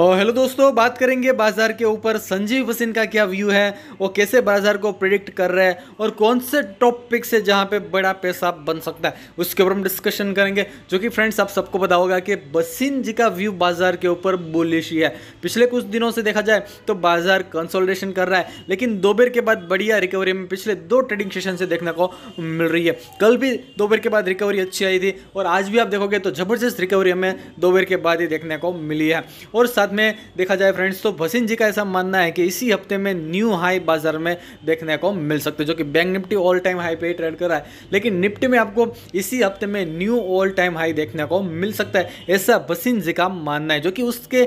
और हेलो दोस्तों बात करेंगे बाजार के ऊपर संजीव हसीन का क्या व्यू है वो कैसे बाजार को प्रिडिक्ट कर रहे हैं और कौन से टॉप से है जहाँ पे बड़ा पैसा बन सकता है उसके ऊपर हम डिस्कशन करेंगे जो कि फ्रेंड्स आप सबको पता होगा कि बसिन जी का व्यू बाजार के ऊपर बुलिश ही है पिछले कुछ दिनों से देखा जाए तो बाजार कंसोल्टेशन कर रहा है लेकिन दोपहर के बाद बढ़िया रिकवरी में पिछले दो ट्रेडिंग सेशन से देखने को मिल रही है कल भी दोपहर के बाद रिकवरी अच्छी आई थी और आज भी आप देखोगे तो जबरदस्त रिकवरी हमें दोपहर के बाद ही देखने को मिली है और साथ में देखा जाए फ्रेंड्स तो भसीन जी का ऐसा मानना है कि इसी हफ्ते में न्यू हाई बाजार में देखने को मिल सकते हैं जो कि bank Nifty all time high पे ट्रेड कर रहा है लेकिन निफ्टी में आपको इसी हफ्ते में न्यू ऑल टाइम हाई देखने को मिल सकता है ऐसा भसीन जी का मानना है जो कि उसके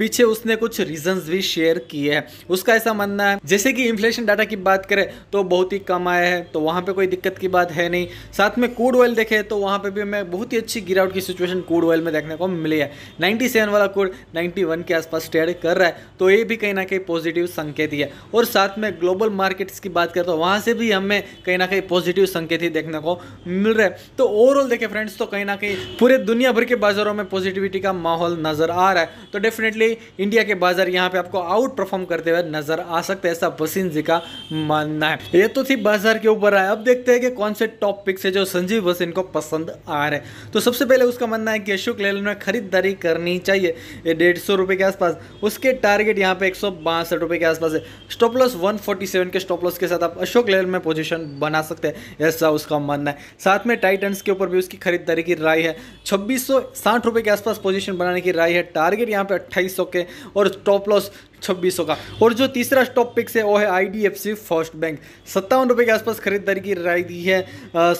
पीछे उसने कुछ रीजंस भी शेयर किए हैं उसका ऐसा मानना है जैसे कि इन्फ्लेशन डाटा की बात करें तो बहुत ही कम आया है तो वहाँ पर कोई दिक्कत की बात है नहीं साथ में कूड ऑयल देखे तो वहाँ पर भी हमें बहुत ही अच्छी गिरावट की सिचुएशन कूड ऑयल में देखने को मिली है नाइन्टी वाला कूड नाइन्टी के आसपास ट्रेड कर रहा है तो ये भी कहीं ना कहीं पॉजिटिव संकेत ही है और साथ में ग्लोबल मार्केट्स की बात करें तो वहाँ से भी हमें कहीं ना कहीं पॉजिटिव संकेत ही देखने को मिल रहा है तो ओवरऑल देखें फ्रेंड्स तो कहीं ना कहीं पूरे दुनिया भर के बाजारों में पॉजिटिविटी का माहौल नजर आ रहा है तो डेफिनेटली डेफिनेटली इंडिया के बाजार यहाँ पे आपको आउट परफॉर्म करते हुए नजर आ सकते हैं ऐसा वसीन जी का मानना है ये तो थी बाजार के ऊपर आए अब देखते हैं कि कौन से टॉप पिक्स है जो संजीव वसीन को पसंद आ रहे हैं तो सबसे पहले उसका मानना है कि अशोक लेलन में खरीदारी करनी चाहिए ये डेढ़ सौ रुपये के आसपास उसके टारगेट यहाँ पे एक सौ बासठ रुपये के आसपास है stop loss one forty seven के स्टॉप लॉस के साथ आप अशोक लेलन में पोजिशन बना सकते हैं ऐसा उसका मानना है साथ में टाइटन्स के ऊपर भी उसकी खरीदारी की राय है छब्बीस सौ साठ रुपये के आसपास पोजिशन बनाने की राय है टारगेट यहाँ पे अट्ठाईस सौ के और स्टॉप लॉस छब्बीस सौ का और जो तीसरा स्टॉप पिक्स है वो है आईडीएफसी फर्स्ट बैंक सत्तावन रुपये के आसपास खरीदारी की राय दी है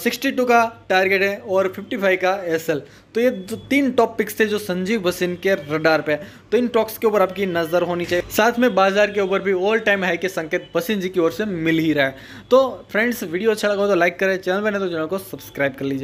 सिक्सटी टू का टारगेट है और फिफ्टी फाइव का एसएल तो ये तो तीन टॉप पिक्स थे जो संजीव भसीन के रडार पे तो इन टॉक्स के ऊपर आपकी नज़र होनी चाहिए साथ में बाजार के ऊपर भी ऑल टाइम हाई के संकेत भसीन जी की ओर से मिल ही रहा है तो फ्रेंड्स वीडियो अच्छा लगा तो लाइक करें चैनल बने तो चैनल को सब्सक्राइब कर लीजिए